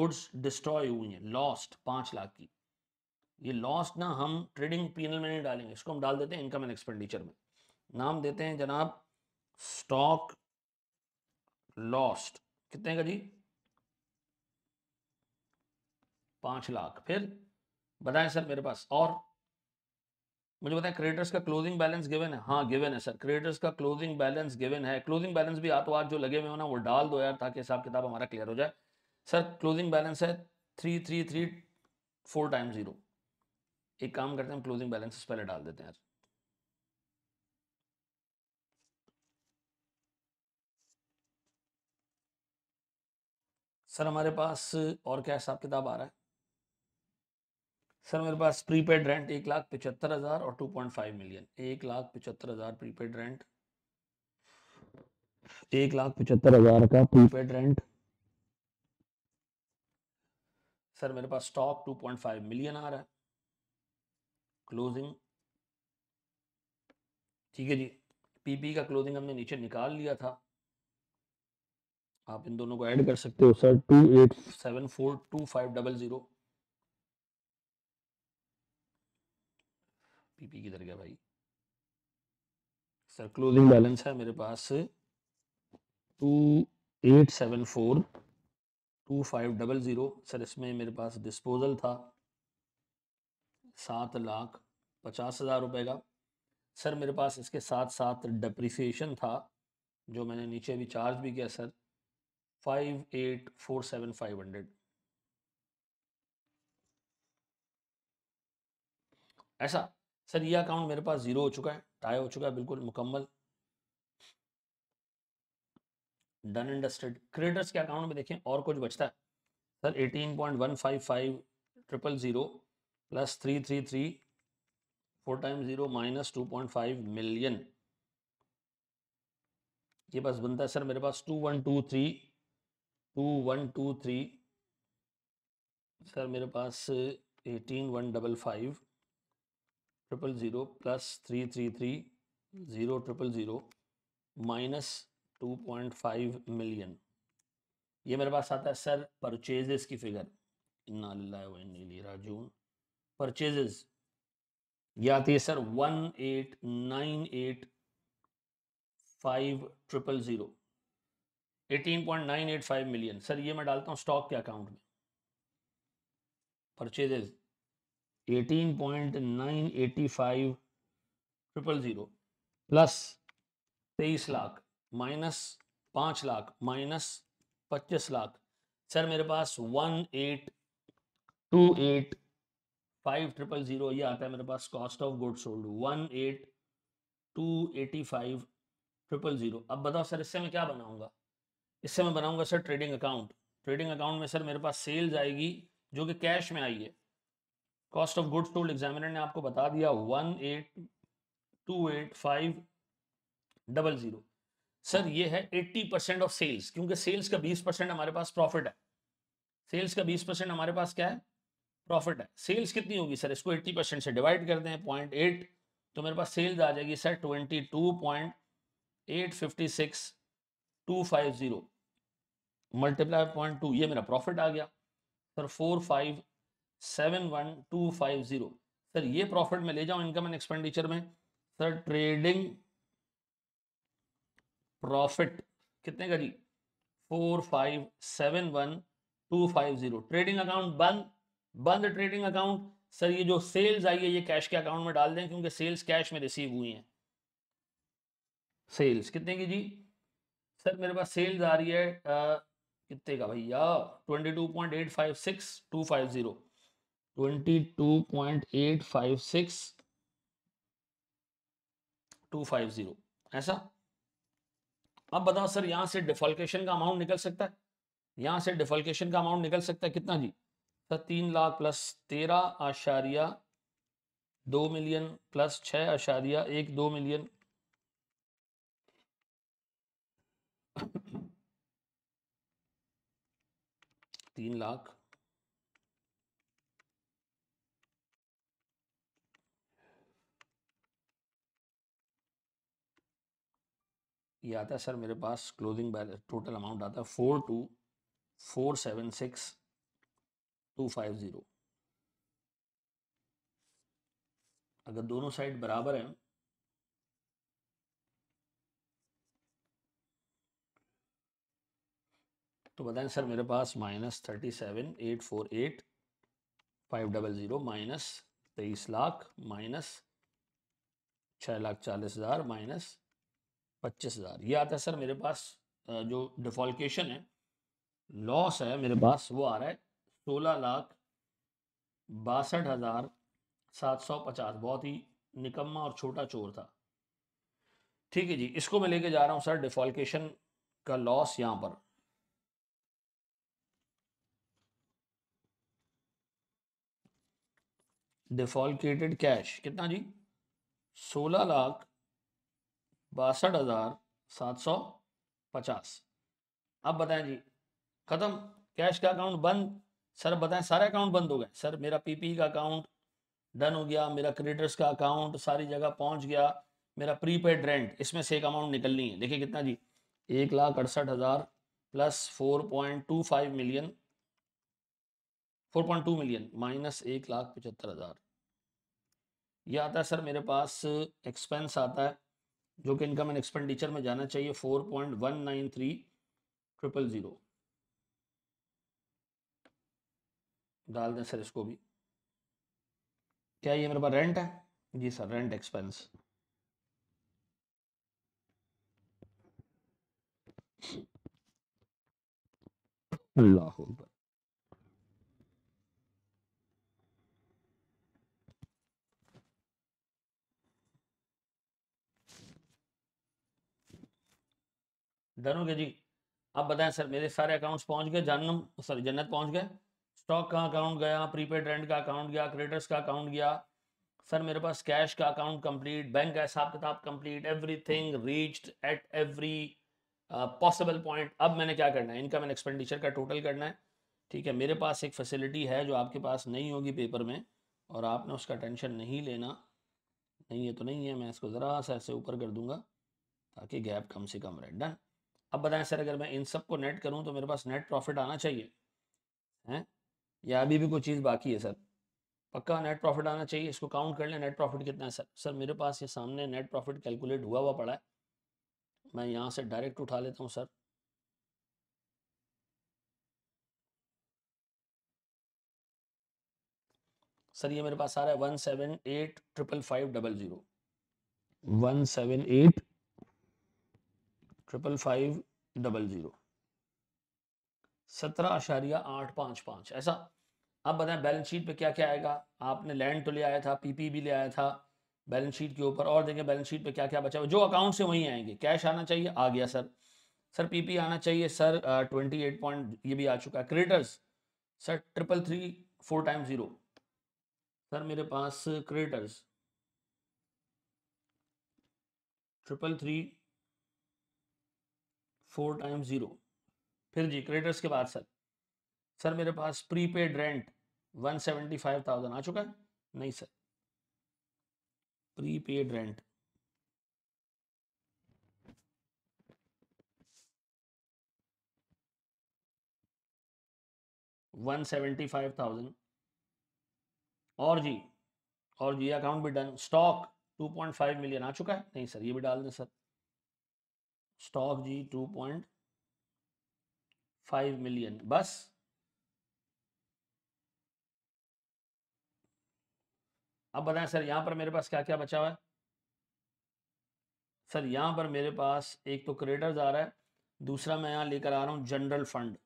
गुड्स डिस्ट्रॉय हुई हैं लॉस्ट पाँच लाख की ये लॉस्ट ना हम ट्रेडिंग पीनल में नहीं डालेंगे इसको हम डाल देते हैं इनकम एंड एक्सपेंडिचर में नाम देते हैं जनाब स्टॉक लॉस्ट कितने का जी पांच लाख फिर बताएं सर मेरे पास और मुझे बताएं क्रेडिटर्स का क्लोजिंग बैलेंस गिवन है हाँ गिवन है सर क्रेडिटर्स का क्लोजिंग बैलेंस गिवन है क्लोजिंग बैलेंस भी आतो आज जो लगे हुए हो ना वो डाल दो यार ताकि हिसाब किताब हमारा क्लियर हो जाए सर क्लोजिंग बैलेंस है three three three four time zero एक काम करते हैं क्लोजिंग बैलेंस पहले डाल देते हैं यार सर हमारे पास और क्या हिसाब किताब आ रहा है सर मेरे पास प्रीपेड रेंट एक लाख पिचहत्तर हज़ार और टू पॉइंट फाइव मिलियन एक लाख पिछहत्तर हज़ार प्रीपेड रेंट एक लाख पिछहत्तर हज़ार का प्रीपेड रेंट सर मेरे पास stock two point five million आ रहा है क्लोजिंग ठीक है जी पीपी का क्लोजिंग हमने नीचे निकाल लिया था आप इन दोनों को ऐड कर सकते हो sir two eight seven four two five double zero PP किधर गया भाई सर क्लोजिंग बैलेंस है मेरे पास two eight seven four two five double zero sir इसमें मेरे पास डिस्पोजल था सात लाख पचास हज़ार रुपये का सर मेरे पास इसके साथ साथ डिप्रिसिएशन था जो मैंने नीचे भी चार्ज भी किया sir five eight four seven five hundred ऐसा सर ये अकाउंट मेरे पास जीरो हो चुका है टाई हो चुका है बिल्कुल मुकम्मल डन एंड डस्टेड के अकाउंट में देखें और कुछ बचता है sir eighteen point one five five triple zero plus three three three four time zero minus two point five million ये बस बनता है सर मेरे पास two one two three two one two three sir मेरे पास eighteen one double five triple zero plus three three three zero triple zero minus two point five million ये मेरे पास आता है सर परचेजेस की फिगर इन्ना राजून परचेजेस ये आती है sir one eight nine eight five triple zero eighteen point nine eight five million sir ये मैं डालता हूँ स्टॉक के अकाउंट में purchases eighteen point nine eighty five triple zero plus तेईस लाख माइनस पाँच लाख माइनस पच्चीस लाख सर मेरे पास one eight two eight five triple zero ये आता है मेरे पास cost of good sold one eight two eighty five triple zero अब बताओ सर इससे मैं क्या बनाऊंगा इससे मैं बनाऊंगा sir trading account trading account में सर मेरे पास सेल्स आएगी जो कि कैश में आई है cost of goods sold examiner ने आपको बता दिया one eight two eight five double zero sir ये है एट्टी परसेंट ऑफ सेल्स क्योंकि सेल्स का बीस परसेंट हमारे पास प्रॉफिट है सेल्स का बीस परसेंट हमारे पास क्या है प्रॉफिट है सेल्स कितनी होगी सर इसको एट्टी परसेंट से डिवाइड कर दें पॉइंट एट तो मेरे पास सेल्स आ जाएगी sir twenty two point eight fifty six two five zero multiply point two ये मेरा प्रॉफिट आ गया sir four five seven one two five zero sir ये प्रॉफिट में ले जाऊं इनकम एंड एक्सपेंडिचर में सर ट्रेडिंग प्रॉफिट कितने का जी four five seven one two five zero trading account बंद बंद ट्रेडिंग अकाउंट सर ये जो सेल्स आई है ये कैश के अकाउंट में डाल दें क्योंकि सेल्स कैश में रिसीव हुई हैं सेल्स कितने की जी सर मेरे पास सेल्स आ रही है आ, कितने का भैया twenty two point eight five six two five zero twenty two point eight five six two five zero ऐसा अब बताओ सर यहां से डिफॉल्केशन का अमाउंट निकल सकता है यहां से डिफॉल्केशन का अमाउंट निकल सकता है कितना जी सर तीन लाख प्लस तेरह आशारिया दो मिलियन प्लस छह आशारिया एक दो मिलियन तीन लाख ये आता है सर मेरे पास क्लोजिंग बैलेंस टोटल अमाउंट आता है four two four seven six two five zero अगर दोनों साइड बराबर हैं तो बताएं सर मेरे पास minus thirty seven eight four eight five double zero minus तेईस लाख माइनस छः लाख चालीस हज़ार माइनस पच्चीस हज़ार ये आता है सर मेरे पास जो डिफॉल्टेशन है लॉस है मेरे पास वो आ रहा है सोलह लाख बासठ हज़ार सात सौ पचास बहुत ही निकम्मा और छोटा चोर था ठीक है जी इसको मैं लेके जा रहा हूँ सर डिफॉल्केशन का लॉस यहाँ पर डिफॉल्टेटेड कैश कितना जी सोलह लाख बासठ हज़ार सात सौ पचास अब बताएं जी ख़त्म कैश का अकाउंट बंद सर बताएं सारे अकाउंट बंद हो गए सर मेरा पीपी का अकाउंट डन हो गया मेरा क्रेडिटर्स का अकाउंट सारी जगह पहुंच गया मेरा प्रीपेड रेंट इसमें से एक अमाउंट निकलनी है देखिए कितना जी एक लाख अड़सठ हज़ार plus four point two five million four point two million minus एक लाख पचहत्तर हज़ार यह आता है सर मेरे पास एक्सपेंस आता है जो कि इनकम एंड एक्सपेंडिचर में जाना चाहिए four point one nine three triple zero डाल दें सर इसको भी क्या ये मेरे पास रेंट है जी सर रेंट एक्सपेंस अल्लाह डरोगे जी आप बताएं सर मेरे सारे अकाउंट्स पहुंच गए जन्म सॉरी जन्नत पहुंच गए स्टॉक का अकाउंट गया प्रीपेड रेंट का अकाउंट गया क्रेडिटर्स का अकाउंट गया सर मेरे पास कैश का अकाउंट कंप्लीट बैंक का हिसाब किताब complete everything reached at every possible point अब मैंने क्या करना है इनकम एंड एक्सपेंडिचर का टोटल करना है ठीक है मेरे पास एक फैसिलिटी है जो आपके पास नहीं होगी पेपर में और आपने उसका टेंशन नहीं लेना नहीं है तो नहीं है मैं इसको ज़रा सा ऐसे ऊपर कर दूंगा ताकि गैप कम से कम रहे डन अब बताएं सर अगर मैं इन सब को नेट करूं तो मेरे पास नेट प्रॉफिट आना चाहिए हैं या अभी भी कोई चीज़ बाकी है सर पक्का नेट प्रॉफिट आना चाहिए इसको काउंट कर लें नेट प्रॉफिट कितना है सर सर मेरे पास ये सामने नेट प्रॉफिट कैलकुलेट हुआ हुआ पड़ा है मैं यहाँ से डायरेक्ट उठा लेता हूँ सर सर ये मेरे पास आ रहा है one seven eight triple five double zero one seven eight triple five double zero सत्रह अशारिया आठ पाँच पाँच ऐसा अब बताएं बैलेंस शीट पे क्या क्या आएगा आपने लैंड तो ले आया था पीपी भी ले आया था बैलेंस शीट के ऊपर और देखें बैलेंस शीट पे क्या क्या बचा हुआ जो अकाउंट से वहीं आएंगे कैश आना चाहिए आ गया सर सर पीपी आना चाहिए सर ट्वेंटी एट पॉइंट ये भी आ चुका है creditors sir triple three four time zero sir मेरे पास creditors triple three four times zero फिर जी क्रेडिटर्स के बाद सर सर मेरे पास prepaid rent one seventy five thousand आ चुका है नहीं sir prepaid rent one seventy five thousand और जी और जी अकाउंट भी done stock two point five million आ चुका है नहीं सर ये भी डाल दें sir stock ji to point five million बस अब बताएं सर यहां पर मेरे पास क्या क्या बचा हुआ है सर यहां पर मेरे पास एक तो क्रेडर्स आ रहा है दूसरा मैं यहां लेकर आ रहा हूं जनरल फंड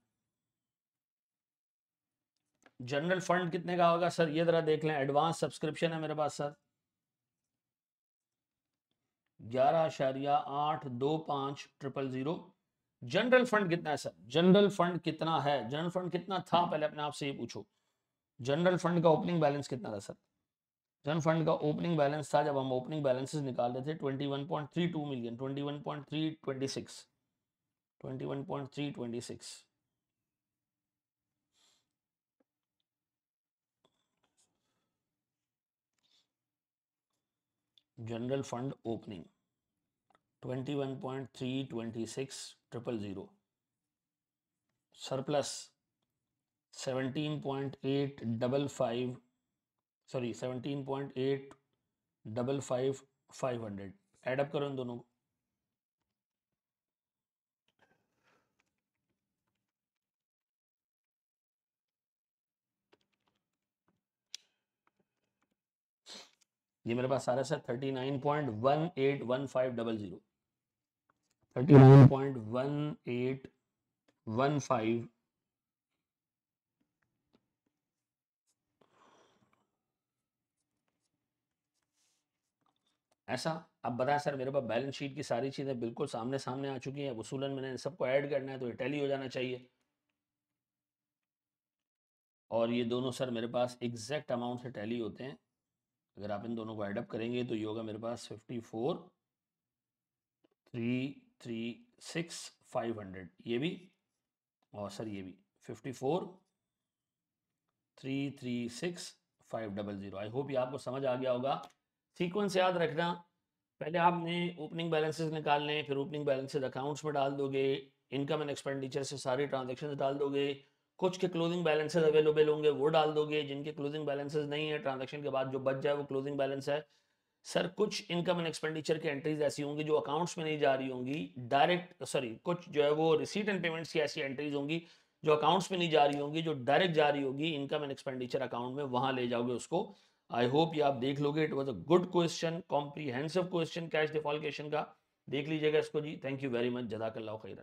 जनरल फंड कितने का होगा सर ये जरा देख लें एडवांस सब्सक्रिप्शन है मेरे पास सर ग्यारह अशारिया आठ दो पांच ट्रिपल ज़ीरो जनरल फंड कितना है सर जनरल फंड कितना है जनरल फंड कितना था पहले अपने आप से ये पूछो जनरल फंड का ओपनिंग बैलेंस कितना था सर जनरल फंड का ओपनिंग बैलेंस था जब हम ओपनिंग बैलेंसेस निकाल रहे थे 21.32 million 21.326 21.326 general fund opening twenty one point three twenty six triple zero surplus seventeen point eight double five sorry seventeen point eight double five five hundred add up करो इन दोनों को ये मेरे पास आ है sir thirty nine point one eight one five double zero thirty point one eight ऐसा अब बताएं सर मेरे पास बैलेंस शीट की सारी चीज़ें बिल्कुल सामने सामने आ चुकी हैं वसूलन मैंने इन सबको ऐड करना है तो ये टैली हो जाना चाहिए और ये दोनों सर मेरे पास एग्जैक्ट अमाउंट से टैली होते हैं अगर आप इन दोनों को एडअप करेंगे तो ये होगा मेरे पास fifty four three three six five hundred ये भी और सर ये भी fifty four three three six five double zero I hope ये आपको समझ आ गया होगा सीक्वेंस याद रखना पहले आपने ओपनिंग बैलेंसेस निकालने फिर ओपनिंग बैलेंसेस अकाउंट्स में डाल दोगे इनकम एंड एक्सपेंडिचर से सारी ट्रांजेक्शन डाल दोगे कुछ के क्लोजिंग बैलेंसेज अवेलेबल होंगे वो डाल दोगे जिनके क्लोजिंग बैलेंसेज नहीं है ट्रांजेक्शन के बाद जो बच जाए वो क्लोजिंग बैलेंस है सर कुछ इनकम एंड एक्सपेंडिचर की एंट्रीज ऐसी होंगी जो अकाउंट्स में नहीं जा रही होंगी डायरेक्ट सॉरी कुछ जो है वो रिसीट एंड पेमेंट्स की ऐसी एंट्रीज होंगी जो अकाउंट्स में नहीं जा रही होंगी जो डायरेक्ट जा रही होगी इनकम एंड एक्सपेंडिचर अकाउंट में वहां ले जाओगे उसको आई होप ये आप देख लोगे it was a good question comprehensive question cash defalcation का देख लीजिएगा इसको जी थैंक यू वेरी मच जदाकल्ला खैरन